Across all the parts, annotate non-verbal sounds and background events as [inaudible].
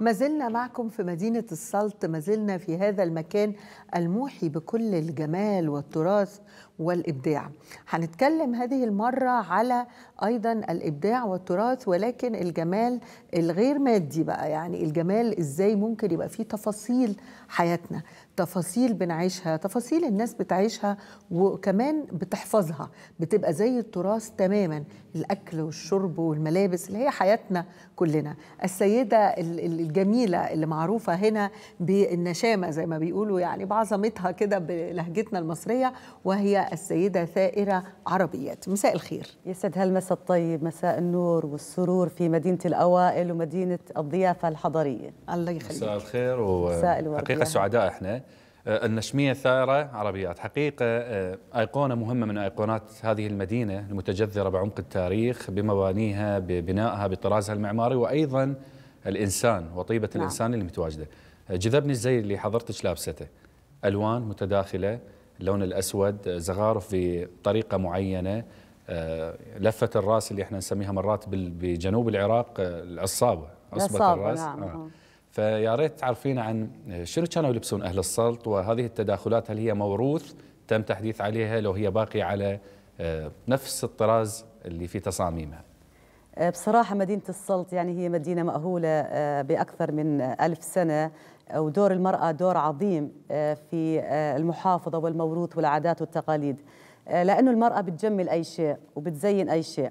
ما زلنا معكم في مدينة السلط ما زلنا في هذا المكان الموحي بكل الجمال والتراث والإبداع هنتكلم هذه المرة على أيضا الإبداع والتراث ولكن الجمال الغير مادي بقى يعني الجمال إزاي ممكن يبقى فيه تفاصيل حياتنا تفاصيل بنعيشها تفاصيل الناس بتعيشها وكمان بتحفظها بتبقى زي التراث تماما الاكل والشرب والملابس اللي هي حياتنا كلنا السيده الجميله اللي معروفه هنا بالنشامه زي ما بيقولوا يعني بعظمتها كده بلهجتنا المصريه وهي السيده ثائره عربيات مساء الخير يسعد هالمساء الطيب مساء النور والسرور في مدينه الاوائل ومدينه الضيافه الحضريه الله يخليك مساء الخير وحقيقه حقيقه سعداء احنا آه، النشميه الثائره عربيات حقيقه آه، ايقونه مهمه من ايقونات هذه المدينه المتجذره بعمق التاريخ بمبانيها ببنائها بطرازها المعماري وايضا الانسان وطيبه نعم. الانسان اللي متواجده آه، جذبني الزي اللي حضرتك لابسته الوان متداخله اللون الاسود زغارف بطريقه معينه لفه الراس اللي احنا نسميها مرات بجنوب العراق العصابه عصبه الراس نعم. آه. نعم. فيا ريت تعرفينا عن شنو كانوا يلبسون اهل السلط وهذه التداخلات هل هي موروث تم تحديث عليها لو هي باقيه على آه، نفس الطراز اللي في تصاميمها آه، بصراحة مدينة السلط يعني هي مدينة مأهولة آه، بأكثر من ألف سنة ودور المرأة دور عظيم في المحافظة والموروث والعادات والتقاليد لأنه المرأة بتجمل أي شيء وبتزين أي شيء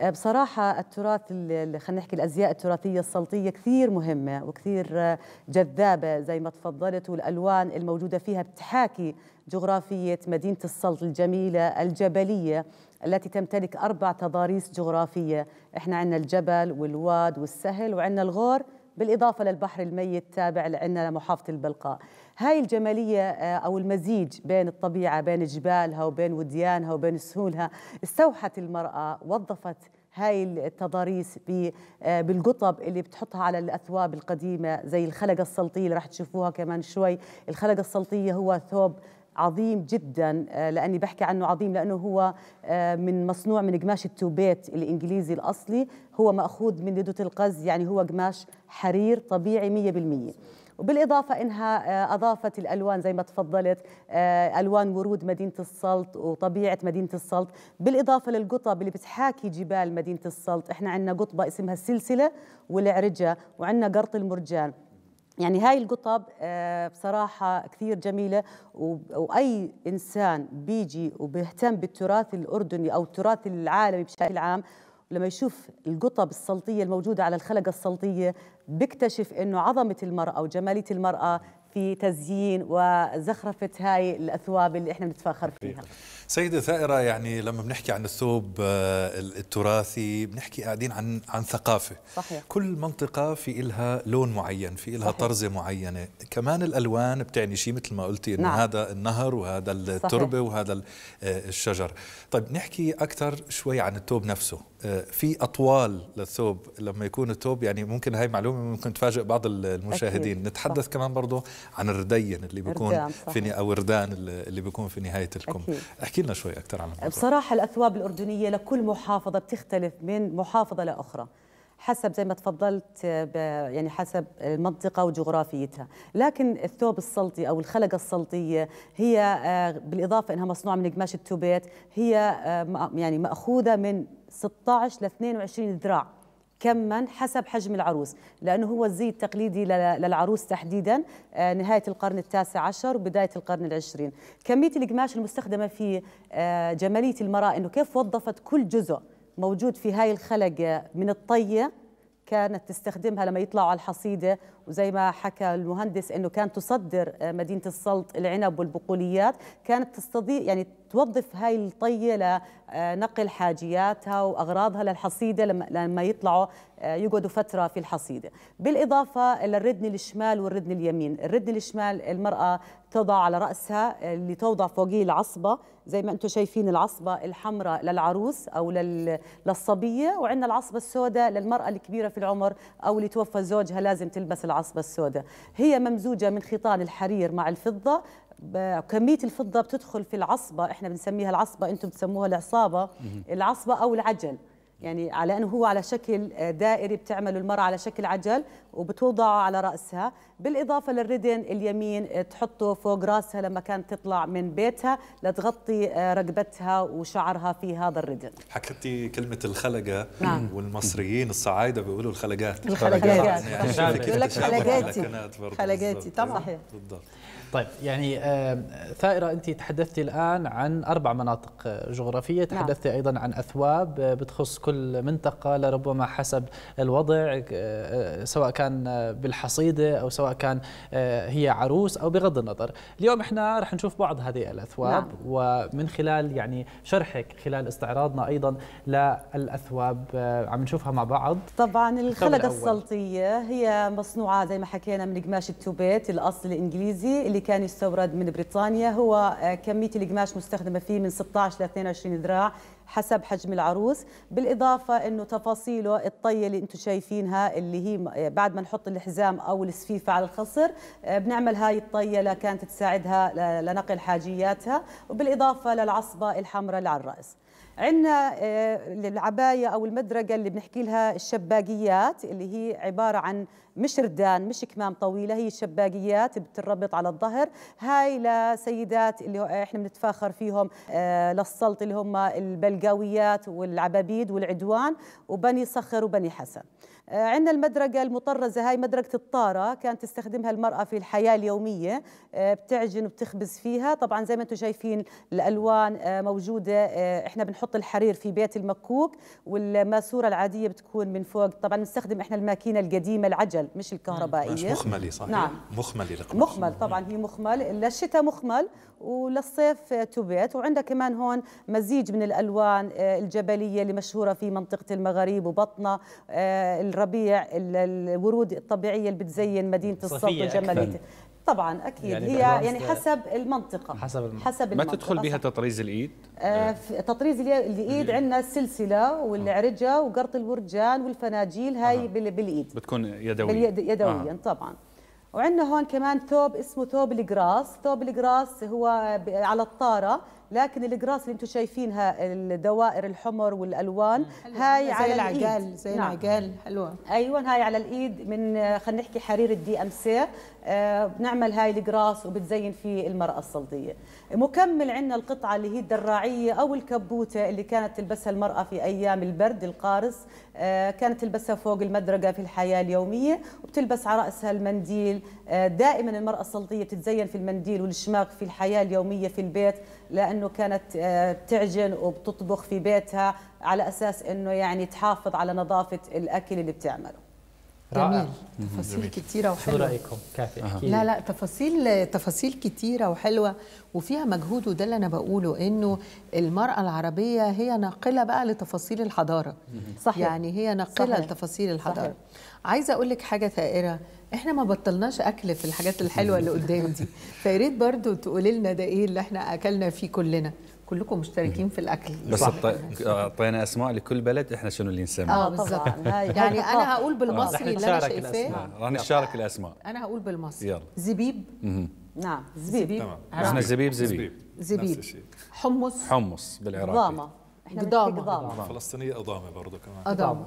آه، بصراحة التراث خلينا نحكي الأزياء التراثية السلطية كثير مهمة وكثير آه، جذابة زي ما تفضلت والألوان الموجودة فيها بتحاكي جغرافية مدينة السلط الجميلة الجبلية التي تمتلك أربع تضاريس جغرافية إحنا عندنا الجبل والواد والسهل وعندنا الغور بالإضافة للبحر الميت تابع لعنا لمحافظة البلقاء هاي الجمالية آه، أو المزيج بين الطبيعة بين جبالها وبين وديانها وبين سهولها استوحت المرأة وظفت هاي التضاريس آه، بالقطب اللي بتحطها على الاثواب القديمه زي الخلقه السلطيه اللي راح تشوفوها كمان شوي الخلقه السلطيه هو ثوب عظيم جدا آه، لاني بحكي عنه عظيم لانه هو آه، من مصنوع من قماش التوبيت الانجليزي الاصلي هو ماخوذ من لدة القز يعني هو قماش حرير طبيعي 100% وبالإضافة أنها آه، أضافت الألوان زي ما تفضلت آه، ألوان ورود مدينة السلط وطبيعة مدينة السلط بالإضافة للقطب اللي بتحاكي جبال مدينة السلط إحنا عندنا قطبة اسمها السلسلة والعرجة وعندنا قرط المرجان يعني هاي القطب آه، بصراحة كثير جميلة وأي إنسان بيجي وبيهتم بالتراث الأردني أو التراث العالمي بشكل عام ولما يشوف القطب السلطيه الموجوده على الخلقه السلطيه بيكتشف انه عظمه المراه وجماليه المراه في تزيين وزخرفة هاي الأثواب اللي إحنا بنتفاخر فيها سيدة ثائرة يعني لما بنحكي عن الثوب آه، التراثي بنحكي قاعدين عن عن ثقافة صحيح. كل منطقة في إلها لون معين في إلها صحيح. طرزة معينة كمان الألوان بتعني شيء مثل ما قلتي إنه نعم. هذا النهر وهذا التربة صحيح. وهذا آه، الشجر طيب نحكي أكثر شوي عن الثوب نفسه آه، في أطوال للثوب لما يكون الثوب يعني ممكن هاي معلومة ممكن تفاجئ بعض المشاهدين أكيد. نتحدث صح. كمان برضه عن الردين اللي بيكون في او الردان اللي بيكون في نهايه الكم أكيد. احكي لنا شوي اكثر عن الموضوع بصراحه الاثواب الاردنيه لكل محافظه بتختلف من محافظه لاخرى حسب زي ما تفضلت آه، يعني حسب المنطقة وجغرافيتها لكن الثوب السلطي أو الخلقة السلطية هي آه، بالإضافة أنها مصنوعة من قماش التوبيت هي آه، يعني مأخوذة من 16 ل 22 ذراع كما حسب حجم العروس لأنه هو الزي التقليدي للعروس تحديدا آه، نهاية القرن التاسع عشر وبداية القرن العشرين كمية القماش المستخدمة في آه، جمالية المرأة أنه كيف وظفت كل جزء موجود في هاي الخلق آه، من الطية كانت تستخدمها لما يطلعوا على الحصيدة وزي ما حكى المهندس أنه كانت تصدر آه، مدينة السلط العنب والبقوليات كانت تستضيف يعني توظف هاي الطية لنقل آه، حاجياتها وأغراضها للحصيدة لما يطلعوا آه، يقعدوا فترة في الحصيدة بالإضافة للردن الشمال والردن اليمين الردن الشمال المرأة تضع على رأسها اللي آه، توضع فوقيه العصبة زي ما أنتم شايفين العصبة الحمراء للعروس أو لل... للصبية وعندنا العصبة السوداء للمرأة الكبيرة في العمر أو اللي توفى زوجها لازم تلبس العصبة السوداء هي ممزوجة من خيطان الحرير مع الفضة كميه الفضه بتدخل في العصبه احنا بنسميها العصبه انتم بتسموها العصابه العصبه او العجل يعني على انه هو على شكل دائري بتعمله المراه على شكل عجل وبتوضعه على راسها بالاضافه للردن اليمين تحطه فوق راسها لما كانت تطلع من بيتها لتغطي آه، رقبتها وشعرها في هذا الردن حكيتي كلمه الخلقه نعم. والمصريين الصعايده بيقولوا الخلقات الخلقات يعني لك خلقاتي خلقاتي طبعا بالضبط. طيب يعني آه، ثائرة أنت تحدثتي الآن عن أربع مناطق جغرافية نعم. تحدثت أيضا عن أثواب آه، بتخص كل منطقة لربما حسب الوضع آه، سواء كان بالحصيدة أو سواء كان هي عروس أو بغض النظر اليوم إحنا رح نشوف بعض هذه الأثواب نعم. ومن خلال يعني شرحك خلال استعراضنا أيضا للأثواب عم نشوفها مع بعض طبعا الخلقة السلطية هي مصنوعة زي ما حكينا من قماش التوبيت الأصل الإنجليزي اللي اللي كان يستورد من بريطانيا هو آه، كمية القماش مستخدمة فيه من 16 ل 22 ذراع حسب حجم العروس بالإضافة أنه تفاصيله الطية اللي أنتم شايفينها اللي هي آه، بعد ما نحط الحزام أو السفيفة على الخصر آه، بنعمل هاي الطية لكانت تساعدها لنقل حاجياتها وبالإضافة للعصبة الحمراء اللي على الرأس عندنا العباية أو المدرجة اللي بنحكي لها الشباقيات اللي هي عبارة عن مش ردان مش كمام طويله هي الشباقيات بتربط على الظهر هاي لسيدات اللي احنا بنتفاخر فيهم آه، للسلط اللي هم البلقاويات والعبابيد والعدوان وبني صخر وبني حسن آه، عندنا المدرجة المطرزة هاي مدرجة الطارة كانت تستخدمها المرأة في الحياة اليومية آه، بتعجن وبتخبز فيها طبعا زي ما انتم شايفين الألوان موجودة احنا بنحط الحرير في بيت المكوك والماسورة العادية بتكون من فوق طبعا نستخدم احنا الماكينة القديمة العجل مش الكهربائيه مش مخملي صحيح نعم مخملي القماش مخمل طبعا هي مخمل للشتاء مخمل وللصيف تبيت وعندها كمان هون مزيج من الالوان آه، الجبليه اللي مشهوره في منطقه المغاريب وبطنه آه، الربيع الورود الطبيعيه اللي بتزين مدينه الصف وجماليتها طبعا اكيد يعني هي يعني حسب المنطقه حسب المنطقه, حسب المنطقة. ما تدخل بها تطريز الايد آه تطريز الايد عندنا السلسله والعرجه وقرط الورجان والفناجيل هاي آه. بالايد بتكون يدويا يدويا آه. طبعا وعندنا هون كمان ثوب اسمه ثوب الجراس ثوب الجراس هو على الطاره لكن القراص اللي انتم شايفينها الدوائر الحمر والالوان هاي على زي العقال الإيد. زي نعم. العقال حلوه ايوه هاي على الايد من خلينا نحكي حرير الدي ام سي آه بنعمل هاي القراص وبتزين فيه المراه الصلديه مكمل عندنا القطعه اللي هي الدراعيه او الكبوته اللي كانت تلبسها المراه في ايام البرد القارس آه كانت تلبسها فوق المدرقه في الحياه اليوميه وبتلبس على راسها المنديل آه دائما المراه الصلديه بتتزين في المنديل والشماغ في الحياه اليوميه في البيت لان لانه كانت بتعجن آه، وبتطبخ في بيتها على اساس انه يعني تحافظ على نظافه الاكل اللي بتعمله رائع جميل تفاصيل جميل. كتيرة وحلوة شو رأيكم كافي أه. لا لا تفاصيل تفاصيل كتيرة وحلوة وفيها مجهود وده اللي أنا بقوله إنه المرأة العربية هي ناقلة بقى لتفاصيل الحضارة صحيح. يعني هي ناقلة لتفاصيل الحضارة صحيح. عايزة أقول لك حاجة ثائرة احنا ما بطلناش اكل في الحاجات الحلوه اللي قدام دي فيا ريت برضو تقولي لنا ده ايه اللي احنا اكلنا فيه كلنا كلكم مشتركين في الاكل بس اعطينا اسماء لكل بلد احنا شنو اللي نسميه اه بالضبط آه، يعني, يعني انا هقول بالمصري آه، اللي انا شايفاه آه، راح نشارك الاسماء انا هقول بالمصري يلا زبيب نعم زبيب احنا زبيب زبيب زبيب حمص حمص بالعراقي ضامه احنا قضامه فلسطينيه ضامه برضه كمان ضامه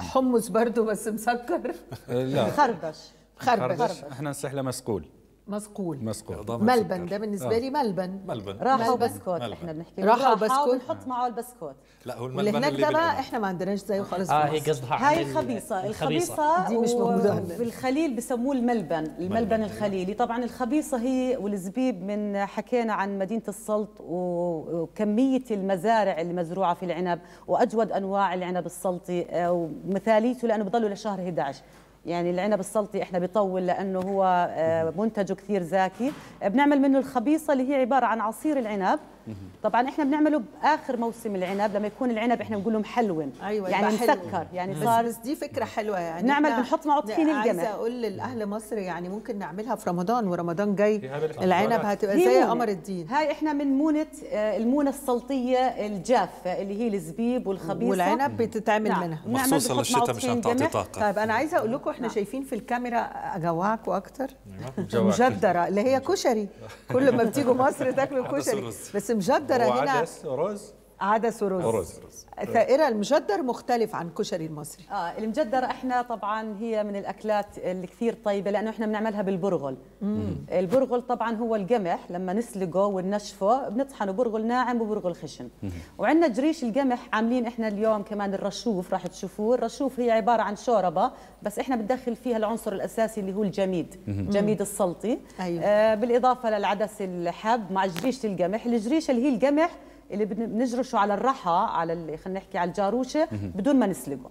حمص برضه بس مسكر لا خربش خربش احنا نسحله مسقول مسقول مسقول ملبن ده بالنسبه آه. لي ملبن ملبن راحه وبسكوت احنا بنحكي راحه وبسكوت بنحط معه البسكوت لا هو الملبن اللي هناك ده احنا ما عندناش زيه خالص اه هي قصدها هاي الخبيصه الخبيصه دي مش موجوده في الخليل بسموه الملبن الملبن الخليلي طبعا الخبيصه هي والزبيب من حكينا عن مدينه السلط وكميه المزارع اللي مزروعه في العنب واجود انواع العنب السلطي آه، ومثاليته لانه بضلوا لشهر 11 يعني العنب السلطي احنا بيطول لانه هو آه، منتجه كثير زاكي بنعمل منه الخبيصه اللي هي عباره عن عصير العنب طبعا احنا بنعمله باخر موسم العنب لما يكون العنب احنا بنقول له محلون أيوة يعني مسكر يعني صار بس دي فكره حلوه يعني نعمل بنحط معه طحين الجمل عايزه اقول لاهل مصر يعني ممكن نعملها في رمضان ورمضان جاي العنب هتبقى زي قمر الدين هاي احنا من مونه آه، المونه السلطيه الجافه اللي هي الزبيب والخبيصه والعنب بتتعمل نعم. منها مخصوصا للشتاء مش هتعطي طاقه طيب انا عايزه اقول لكم احنا نعم. شايفين في الكاميرا اجوعكوا اكتر نعم، مجدره اللي هي كشري [laughs] كل ما بتيجوا مصر تاكلوا كشري بس مجدره هنا عدس رز عدس ورز رز ثائره المجدر مختلف عن كشري المصري اه المجدر احنا طبعا هي من الاكلات اللي كثير طيبه لانه احنا بنعملها بالبرغل مم. البرغل طبعا هو القمح لما نسلقه وننشفه بنطحنه برغل ناعم وبرغل خشن وعندنا جريش القمح عاملين احنا اليوم كمان الرشوف راح تشوفوه الرشوف هي عباره عن شوربه بس احنا بندخل فيها العنصر الاساسي اللي هو الجميد مم. جميد السلطي أيوه. آه بالاضافه للعدس الحب مع جريشه القمح الجريشه اللي هي القمح اللي بنجرشه على الرحى على اللي خلينا نحكي على الجاروشه بدون ما نسلقه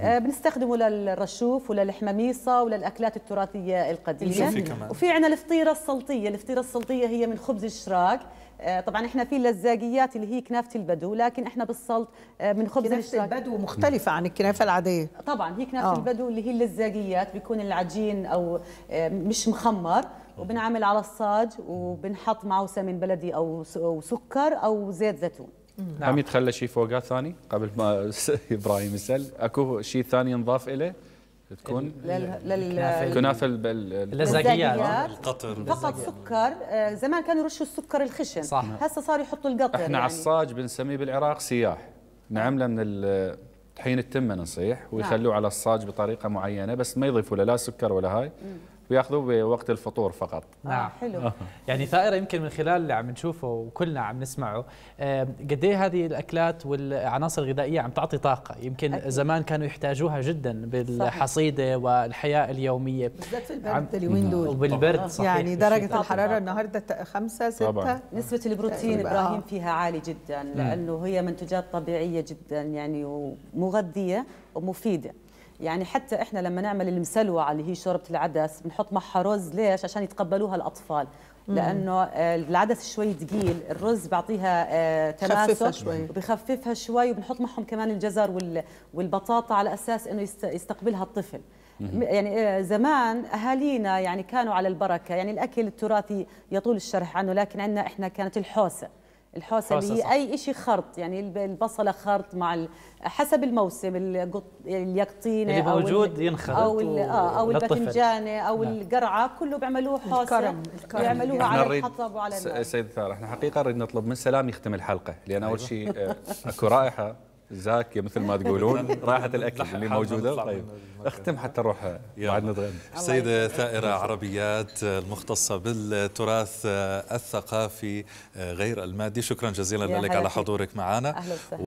آه بنستخدمه للرشوف وللحماميصه وللاكلات التراثيه القديمه وفي عندنا الفطيره السلطيه الفطيره السلطيه هي من خبز الشراك آه، طبعا احنا في اللزاقيات اللي هي كنافه البدو لكن احنا بالسلط آه، من خبز كنافه الاشتراك. البدو مختلفه عن الكنافه العاديه طبعا هي كنافه أوه. البدو اللي هي اللزاقيات بيكون العجين او آه، مش مخمر وبنعمل على الصاج وبنحط معه سمن بلدي او سكر او زيت زيتون نعم. عم يتخلى شيء فوقه ثاني قبل ما [laughs] ابراهيم يسال اكو شيء ثاني ينضاف اليه تكون للكنافه اللزاقيات القطر فقط سكر آه، زمان كانوا يرشوا السكر الخشن هسه صار يحطوا القطر احنا يعني. عصاج بنسميه بالعراق سياح نعمله من طحين التمه نصيح نعم. ويخلوه نعم. على الصاج بطريقه معينه بس ما يضيفوا له لا سكر ولا هاي وياخذه بوقت الفطور فقط آه، نعم حلو [laughs] يعني ثائره يمكن من خلال اللي عم نشوفه وكلنا عم نسمعه قد ايه هذه الاكلات والعناصر الغذائيه عم تعطي طاقه يمكن أكيد. زمان كانوا يحتاجوها جدا بالحصيده والحياه اليوميه بالذات في البرد اليومين دول نعم. وبالبرد يعني صحيح يعني درجه الحراره النهارده 5 6 نسبه البروتين ابراهيم فيها عالي جدا لانه هي منتجات طبيعيه جدا يعني ومغذيه ومفيده يعني حتى احنا لما نعمل المسلوعه اللي هي شوربه العدس بنحط معها رز ليش عشان يتقبلوها الاطفال لانه آه، العدس شوي ثقيل الرز بعطيها آه، تماسك وبخففها شوي وبنحط معهم كمان الجزر والبطاطا على اساس انه يستقبلها الطفل يعني آه، زمان اهالينا يعني كانوا على البركه يعني الاكل التراثي يطول الشرح عنه لكن عندنا احنا كانت الحوسه الحوسه اللي هي صح. اي شيء خرط يعني البصله خرط مع حسب الموسم اليقطينه اللي موجود ينخرط او آه او الباذنجانه او نعم. القرعه كله بيعملوه حوسه الكرم. الكرم. بيعملوها على الحطب وعلى النار سيد ثار احنا حقيقه نريد نطلب من سلام يختم الحلقه لان اول أيوة. شيء آه، [laughs] اكو رائحه زاكيه مثل ما تقولون [laughs] راحه الاكل اللي موجوده طيب اختم حتى نروح بعد نتغنى [laughs] سيدة ثائره عربيات المختصه بالتراث الثقافي غير المادي شكرا جزيلا لك على حضورك معنا